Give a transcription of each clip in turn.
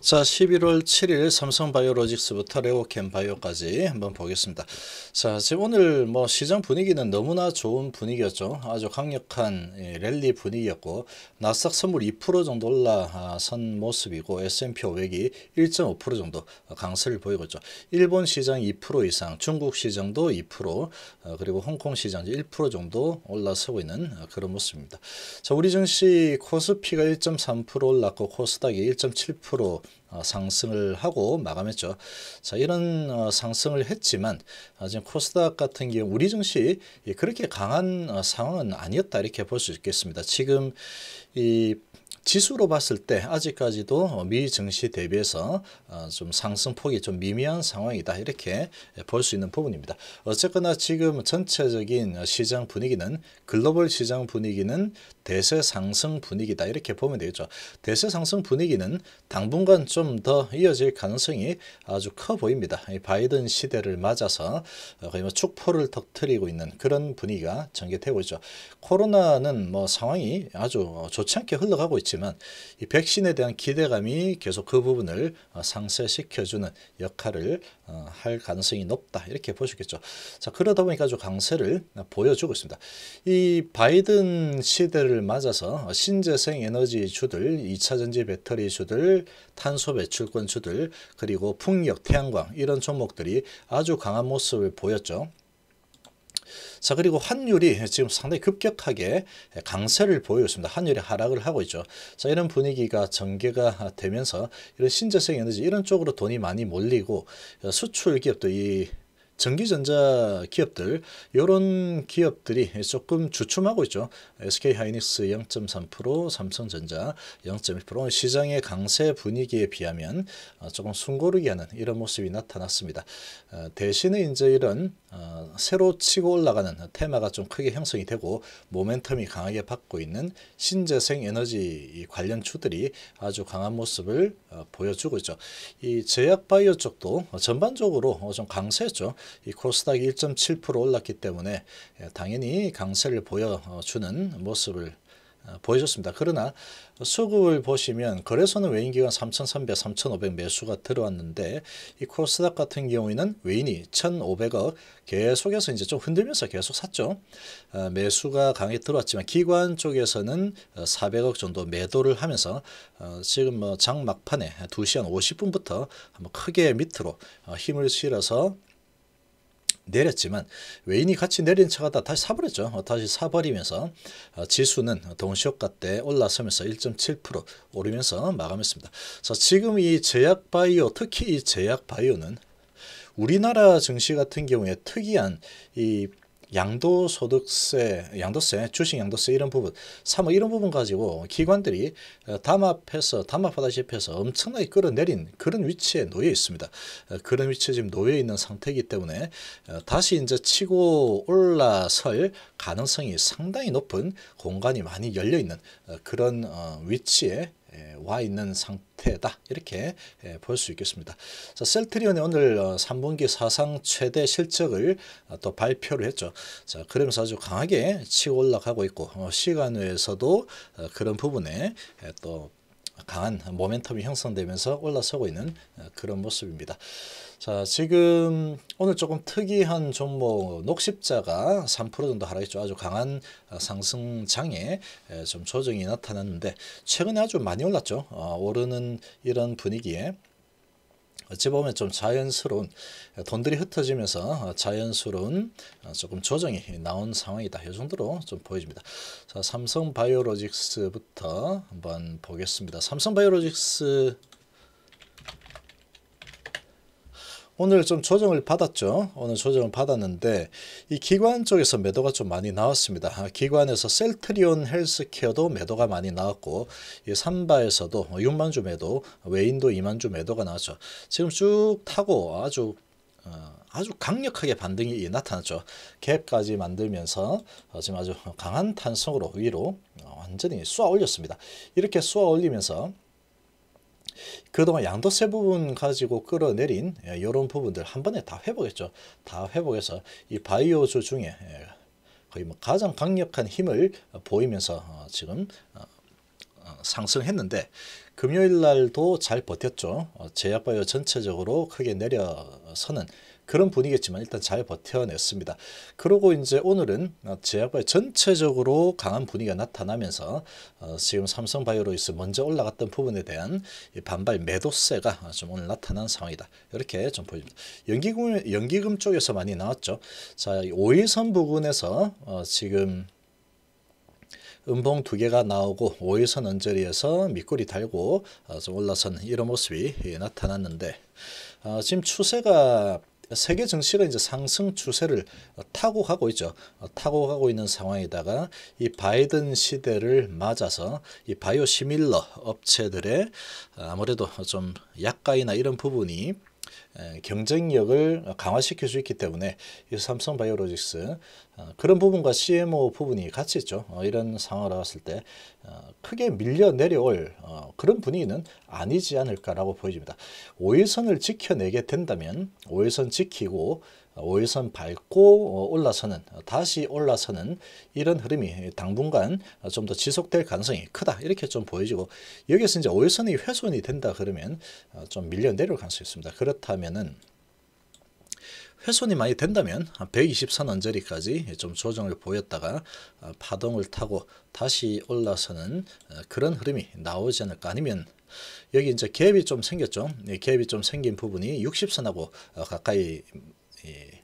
자, 11월 7일 삼성바이오로직스부터 레오캠 바이오까지 한번 보겠습니다. 자, 지금 오늘 뭐 시장 분위기는 너무나 좋은 분위기였죠. 아주 강력한 예, 랠리 분위기였고 나스닥 선물 2% 정도 올라선 모습이고 S&P 500이 1.5% 정도 강세를 보이고 있죠. 일본 시장 2% 이상, 중국 시장도 2% 어, 그리고 홍콩 시장 1% 정도 올라서고 있는 어, 그런 모습입니다. 자, 우리 증시 코스피가 1.3% 올랐고 코스닥이 1.7% 어, 상승을 하고 마감했죠. 자 이런 어, 상승을 했지만 아, 지금 코스닥 같은 경우 우리 증시 그렇게 강한 어, 상황은 아니었다 이렇게 볼 수 있겠습니다. 지금 이 지수로 봤을 때 아직까지도 미 증시 대비해서 어, 좀 상승폭이 좀 미미한 상황이다 이렇게 볼 수 있는 부분입니다. 어쨌거나 지금 전체적인 시장 분위기는 글로벌 시장 분위기는 대세 상승 분위기다 이렇게 보면 되겠죠. 대세 상승 분위기는 당분간 좀 더 이어질 가능성이 아주 커 보입니다. 바이든 시대를 맞아서 어, 거의 뭐 축포를 터트리고 있는 그런 분위기가 전개되고 있죠. 코로나는 뭐 상황이 아주 좋지 않게 흘러가고 있지 있지만 이 백신에 대한 기대감이 계속 그 부분을 어, 상쇄시켜주는 역할을 어, 할 가능성이 높다 이렇게 보시겠죠. 자 그러다 보니까 좀 강세를 어, 보여주고 있습니다. 이 바이든 시대를 맞아서 신재생 에너지 주들, 2차전지 배터리 주들, 탄소 배출권 주들, 그리고 풍력, 태양광 이런 종목들이 아주 강한 모습을 보였죠. 자 그리고 환율이 지금 상당히 급격하게 강세를 보이고 있습니다. 환율이 하락을 하고 있죠. 자 이런 분위기가 전개가 되면서 이런 신재생 에너지 이런 쪽으로 돈이 많이 몰리고 수출 기업도 이 전기전자 기업들 이런 기업들이 조금 주춤하고 있죠. SK하이닉스 0.3% 삼성전자 0.1% 시장의 강세 분위기에 비하면 어, 조금 숨고르기하는 이런 모습이 나타났습니다. 어, 대신에 이제 이런 어, 새로 치고 올라가는 테마가 좀 크게 형성이 되고 모멘텀이 강하게 받고 있는 신재생 에너지 관련 주들이 아주 강한 모습을 보여주고 있죠. 이 제약바이오 쪽도 전반적으로 좀 강세죠. 이 코스닥이 1.7% 올랐기 때문에 예, 당연히 강세를 보여주는 모습을 어, 보여줬습니다. 그러나 수급을 보시면 거래소는 외인기관 3,300, 3,500 매수가 들어왔는데 이 코스닥 같은 경우에는 외인이 1,500억 계속해서 이제 좀 흔들면서 계속 샀죠. 어, 매수가 강하게 들어왔지만 기관 쪽에서는 400억 어, 정도 매도를 하면서 지금 뭐 장 막판에 2시간 50분부터 한번 크게 밑으로 힘을 실어서 내렸지만 외인이 같이 내린 차가 다 다시 사버렸죠. 어, 다시 사버리면서 어, 지수는 동시효과 때 올라서면서 1.7% 오르면서 마감했습니다. 자, 지금 이 제약바이오 특히 이 제약바이오는 우리나라 증시 같은 경우에 특이한 이 양도소득세, 양도세, 주식 양도세 이런 부분, 사모 뭐 이런 부분 가지고 기관들이 어, 담합해서 담합하다시피 해서 엄청나게 끌어내린 그런 위치에 놓여 있습니다. 어, 그런 위치에 지금 놓여 있는 상태이기 때문에 어, 다시 이제 치고 올라설 가능성이 상당히 높은 공간이 많이 열려 있는 그런 위치에 예, 와 있는 상태다 이렇게 예, 볼수 있겠습니다. 자, 셀트리온이 오늘 3분기 어, 사상 최대 실적을 어, 또 발표를 했죠. 자, 그러면서 아주 강하게 치고 올라가고 있고 어, 시간 외에서도 그런 부분에 예, 또 강한 모멘텀이 형성되면서 올라서고 있는 어, 그런 모습입니다. 자 지금 오늘 조금 특이한 종목 녹십자가 3% 정도 하락했죠. 아주 강한 어, 상승장에 좀 조정이 나타났는데 최근에 아주 많이 올랐죠. 어, 오르는 이런 분위기에 어찌 보면 좀 자연스러운 돈들이 흩어지면서 자연스러운 어, 조금 조정이 나온 상황이다. 이 정도로 좀 보여집니다. 자, 삼성바이오로직스부터 한번 보겠습니다. 삼성바이오로직스 오늘 좀 조정을 받았죠. 오늘 조정을 받았는데 이 기관 쪽에서 매도가 좀 많이 나왔습니다. 아, 기관에서 셀트리온 헬스케어도 매도가 많이 나왔고 이 삼바에서도 6만 주 매도, 외인도 2만 주 매도가 나왔죠. 지금 쭉 타고 아주 어, 아주 강력하게 반등이 나타났죠. 갭까지 만들면서 지금 아주 강한 탄성으로 위로 어, 완전히 쏘아 올렸습니다. 이렇게 쏘아 올리면서 그동안 양도세 부분 가지고 끌어내린 이런 예, 부분들 한 번에 다 회복했죠. 다 회복해서 이 바이오주 중에 예, 거의 뭐 가장 강력한 힘을 어, 보이면서 어, 지금 어, 상승했는데 금요일 날도 잘 버텼죠. 제약바이오 전체적으로 크게 내려서는 그런 분위기였지만 일단 잘 버텨냈습니다. 그러고 이제 오늘은 어, 제약바이 전체적으로 강한 분위기가 나타나면서 어, 지금 삼성바이오로이스 먼저 올라갔던 부분에 대한 반발 매도세가 어, 좀 오늘 나타난 상황이다. 이렇게 좀 보입니다. 연기금, 연기금 쪽에서 많이 나왔죠. 자, 5일선 부근에서 지금 음봉 두 개가 나오고 5일선 언저리에서 밑꼬리 달고 좀 올라선 이런 모습이 예, 나타났는데 지금 추세가 세계 증시가 이제 상승 추세를 어, 타고 가고 있죠. 어, 타고 가고 있는 상황에다가 이 바이든 시대를 맞아서 이 바이오 시밀러 업체들의 어, 아무래도 좀 약가이나 이런 부분이 경쟁력을 강화시킬 수 있기 때문에 이 삼성바이오로직스 어, 그런 부분과 CMO 부분이 같이 있죠. 어, 이런 상황을 나을때 어, 크게 밀려 내려올 그런 분위기는 아니지 않을까라고 보여집니다. 5일선을 지켜내게 된다면 5일선 지키고 5일선 밟고 어, 올라서는 다시 올라서는 이런 흐름이 당분간 좀 더 지속될 가능성이 크다 이렇게 좀 보여지고 여기서 이제 5일선이 훼손이 된다 그러면 어, 좀 밀려 내려갈 가능성이 있습니다. 그렇다면은 훼손이 많이 된다면 120선 언저리까지 좀 조정을 보였다가 어, 파동을 타고 다시 올라서는 그런 흐름이 나오지 않을까 아니면 여기 이제 갭이 좀 생겼죠. 예, 갭이 좀 생긴 부분이 60선하고 가까이 예,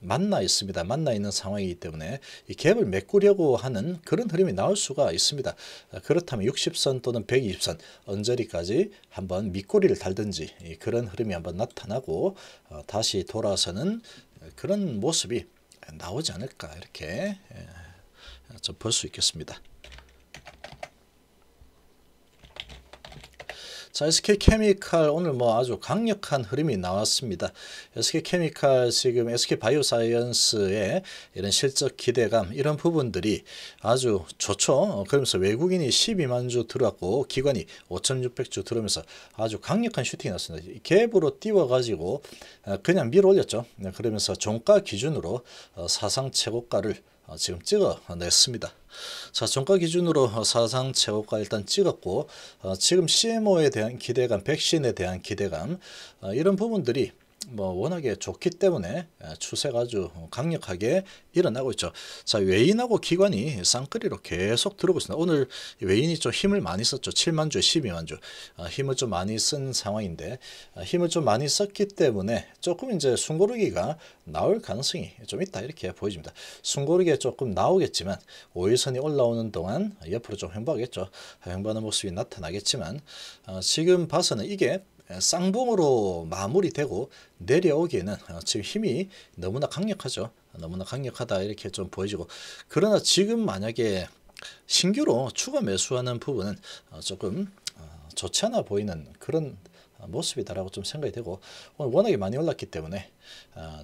만나 있습니다. 만나 있는 상황이기 때문에 이 갭을 메꾸려고 하는 그런 흐름이 나올 수가 있습니다. 아, 그렇다면 60선 또는 120선 언저리까지 한번 밑꼬리를 달든지 그런 흐름이 한번 나타나고 어, 다시 돌아서는 그런 모습이 나오지 않을까 이렇게 예, 볼수 있겠습니다. 자, SK 케미칼 오늘 뭐 아주 강력한 흐름이 나왔습니다. SK 케미칼 지금 SK 바이오사이언스의 이런 실적 기대감 이런 부분들이 아주 좋죠. 그러면서 외국인이 12만 주 들어왔고 기관이 5,600주 들어오면서 아주 강력한 슈팅이 났습니다. 갭으로 띄워가지고 아, 그냥 밀어 올렸죠. 네, 그러면서 종가 기준으로 어, 사상 최고가를 어, 지금 찍어냈습니다. 자 종가 기준으로 어, 사상 최고가 일단 찍었고 어, 지금 CMO에 대한 기대감, 백신에 대한 기대감 이런 부분들이 뭐 워낙에 좋기 때문에 아, 추세가 아주 강력하게 일어나고 있죠. 자 외인하고 기관이 쌍끌이로 계속 들어오고 있습니다. 오늘 외인이 좀 힘을 많이 썼죠. 7만 주, 12만 주 힘을 좀 많이 쓴 상황인데 아, 힘을 좀 많이 썼기 때문에 조금 이제 숨고르기가 나올 가능성이 좀 있다 이렇게 보여니다숨고르기 조금 나오겠지만 오일선이 올라오는 동안 옆으로 좀 횡보하겠죠. 횡보하는 모습이 나타나겠지만 아, 지금 봐서는 이게 쌍봉으로 마무리되고 내려오기에는 어, 지금 힘이 너무나 강력하죠. 너무나 강력하다 이렇게 좀 보여지고 그러나 지금 만약에 신규로 추가 매수하는 부분은 어, 조금 어, 좋지 않아 보이는 그런 모습이다라고 좀 생각이 되고 오늘 워낙에 많이 올랐기 때문에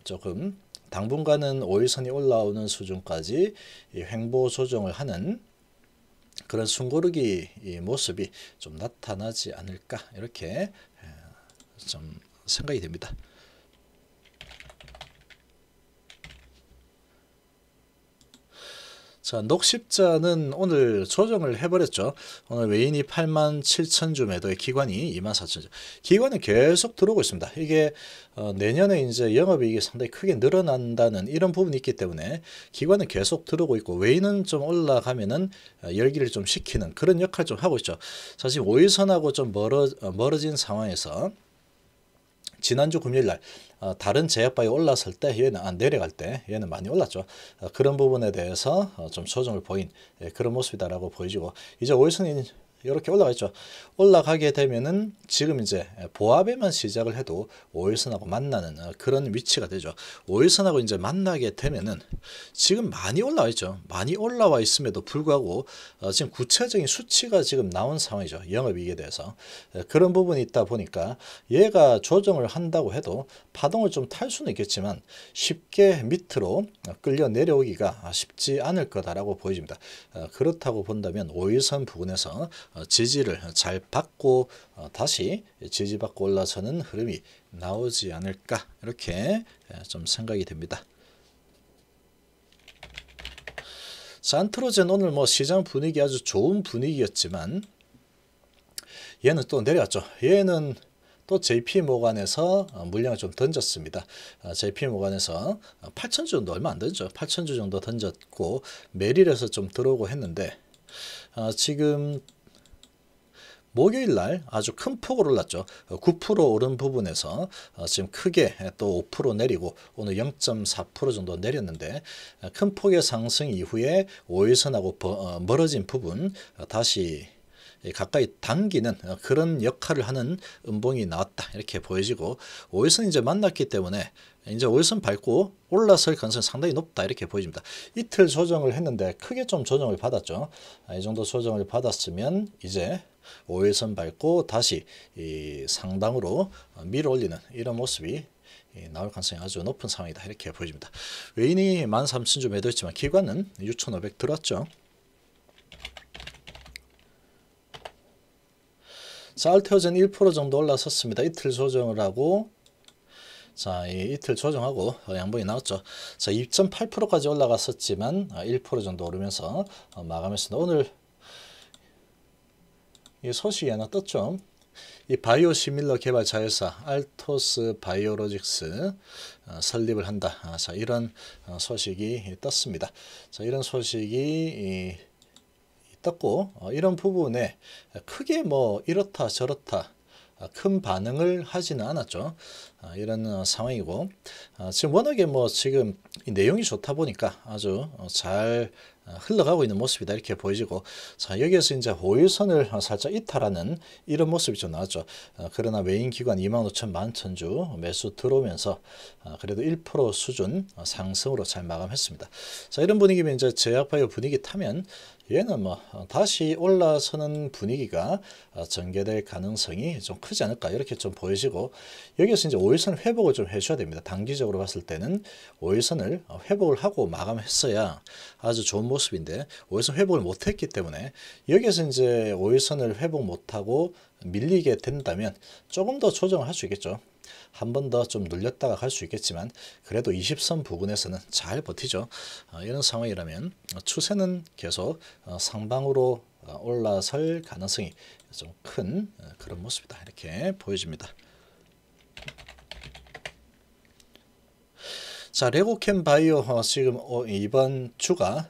조금 당분간은 5일선이 올라오는 수준까지 횡보 조정을 하는 그런 숨고르기 모습이 좀 나타나지 않을까 이렇게 좀 생각이 됩니다. 자, 녹십자는 오늘 조정을 해버렸죠. 오늘 외인이 8만 7천 주 매도에 기관이 2만 4천 주. 기관은 계속 들어오고 있습니다. 이게 어, 내년에 이제 영업이익이 상당히 크게 늘어난다는 이런 부분이 있기 때문에 기관은 계속 들어오고 있고 외인은 좀 올라가면은 어, 열기를 좀 식히는 그런 역할 좀 하고 있죠. 사실 오일선하고 좀 멀어, 어, 멀어진 상황에서 지난주 금요일 날 어, 다른 제약바에 올랐을 때 얘는 안 아, 내려갈 때 얘는 많이 올랐죠. 어, 그런 부분에 대해서 어, 좀 조정을 보인 예, 그런 모습이다라고 보여지고 이제 오일선이 이렇게 올라가있죠. 올라가게 되면은 지금 이제 보합에만 시작을 해도 오일선하고 만나는 그런 위치가 되죠. 오일선하고 이제 만나게 되면은 지금 많이 올라와 있죠. 많이 올라와 있음에도 불구하고 어, 지금 구체적인 수치가 지금 나온 상황이죠. 영업이익에 대해서 그런 부분이 있다 보니까 얘가 조정을 한다고 해도 파동을 좀 탈 수는 있겠지만 쉽게 밑으로 끌려 내려오기가 쉽지 않을 거다라고 보여집니다. 어, 그렇다고 본다면 오일선 부분에서 어, 지지를 잘 받고 어, 다시 지지받고 올라서는 흐름이 나오지 않을까 이렇게 예, 좀 생각이 됩니다. 산트로젠 오늘 뭐 시장 분위기 아주 좋은 분위기였지만 얘는 또 내려왔죠. 얘는 또 JP 모간에서 어, 물량을 좀 던졌습니다. JP 모간에서 8천 주 정도 얼마 안 던져 8천 주 정도 던졌고 메릴에서 좀 들어오고 했는데 지금 목요일 날 아주 큰 폭으로 올랐죠. 9% 오른 부분에서 어, 지금 크게 또 5% 내리고 오늘 0.4% 정도 내렸는데 큰 폭의 상승 이후에 5일선하고 어, 멀어진 부분 어, 다시 가까이 당기는 그런 역할을 하는 음봉이 나왔다 이렇게 보여지고 오일선 이제 만났기 때문에 이제 월선 밟고 올라설 가능성이 상당히 높다 이렇게 보여집니다. 이틀 조정을 했는데 크게 좀 조정을 받았죠. 아, 이 정도 조정을 받았으면 이제 5일선 밟고 다시 상당으로 밀어올리는 이런 모습이 나올 가능성이 아주 높은 상황이다 이렇게 보여집니다. 외인이 13,000좀 매도했지만 기관은 6,500들었죠 자, 알테오젠 1% 정도 올라섰습니다. 이틀 조정을 하고 자, 이틀 조정하고 어, 양봉이 나왔죠. 자, 2.8%까지 올라갔었지만 1% 아, 정도 오르면서 어, 마감했습니다. 오늘 이 소식이 하나 떴죠. 이 바이오 시밀러 개발 자회사 알토스 바이오로직스 어, 설립을 한다. 아, 자, 이런 소식이 떴습니다. 자, 이런 소식이 떴고 이런 부분에 크게 뭐 이렇다 저렇다 아, 큰 반응을 하지는 않았죠. 아, 이런 어, 상황이고 아, 지금 워낙에 뭐 지금 내용이 좋다 보니까 아주 어, 잘 어, 흘러가고 있는 모습이다 이렇게 보여지고 자 여기에서 이제 호일선을 살짝 이탈하는 이런 모습이 좀 나왔죠 그러나 메인 기관 25,000만천주 매수 들어오면서 아, 그래도 1% 수준 상승으로 잘 마감했습니다 자 이런 분위기면 이제 제약파의 분위기 타면 얘는 뭐 다시 올라서는 분위기가 전개될 가능성이 좀 크지 않을까 이렇게 좀 보여지고 여기에서 이제 5일선 회복을 좀 해줘야 됩니다. 단기적으로 봤을 때는 5일선을 회복을 하고 마감했어야 아주 좋은 모습인데 5일선 회복을 못했기 때문에 여기에서 이제 5일선을 회복 못하고 밀리게 된다면 조금 더 조정을 할 수 있겠죠. 한번더좀 눌렸다가 갈 수 있겠지만 그래도 20선 부근에서는 잘 버티죠. 어, 이런 상황이라면 추세는 계속 어, 상방으로 어, 올라설 가능성이 좀 큰 그런 모습이다. 이렇게 보여집니다. 자, 레고캠 바이오 지금 이번 주가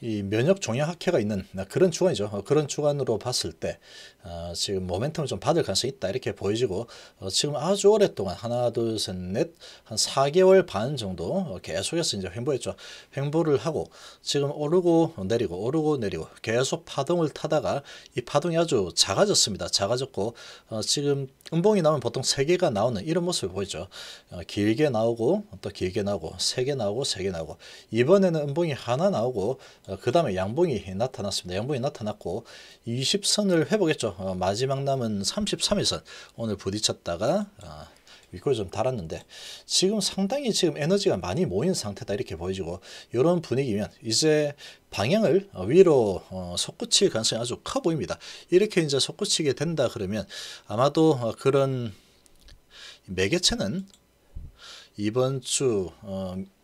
이 면역 종양학회가 있는 아, 그런 주간이죠. 어, 그런 주간으로 봤을 때 어, 지금 모멘텀을 좀 받을 가능성이 있다 이렇게 보여지고 어, 지금 아주 오랫동안 하나 둘 셋 넷한 4개월 반 정도 어, 계속해서 이제 횡보했죠. 횡보를 하고 지금 오르고 내리고 오르고 내리고 계속 파동을 타다가 이 파동이 아주 작아졌습니다. 작아졌고 어, 지금 음봉이 나면 오 보통 3개가 나오는 이런 모습을 보이죠. 어, 길게 나오고 또 길게 나오고 3개 나오고 3개 나오고 이번에는 음봉이 하나 나오고 어, 그 다음에 양봉이 나타났습니다. 양봉이 나타났고 20선을 회복했죠. 어, 마지막 남은 33일선 오늘 부딪혔다가 위골 어, 좀 달았는데 지금 상당히 지금 에너지가 많이 모인 상태다 이렇게 보여지고 이런 분위기면 이제 방향을 위로 솟구칠 가능성이 아주 커 보입니다. 이렇게 이제 솟구치게 된다 그러면 아마도 그런 매개체는 이번 주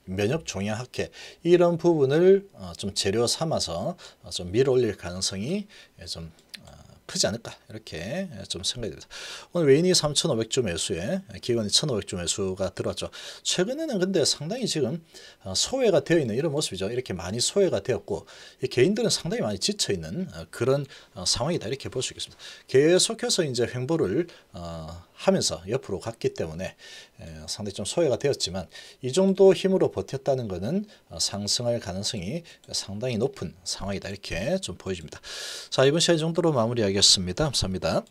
면역 종양 학회 이런 부분을 어, 좀 재료 삼아서 어, 좀 밀어올릴 가능성이 예, 좀 어, 크지 않을까 이렇게 예, 좀 생각이 됩니다. 오늘 외인이 3,500주 매수에 예, 기관이 1,500주 매수가 들어왔죠. 최근에는 근데 상당히 지금 소외가 되어 있는 이런 모습이죠. 이렇게 많이 소외가 되었고 개인들은 상당히 많이 지쳐 있는 그런 상황이다 이렇게 볼 수 있겠습니다. 계속해서 이제 횡보를 어, 하면서 옆으로 갔기 때문에 상당히 좀 소외가 되었지만 이 정도 힘으로 버텼다는 것은 어, 상승할 가능성이 상당히 높은 상황이다 이렇게 좀 보여집니다. 자 이번 시간 이 정도로 마무리하겠습니다. 감사합니다.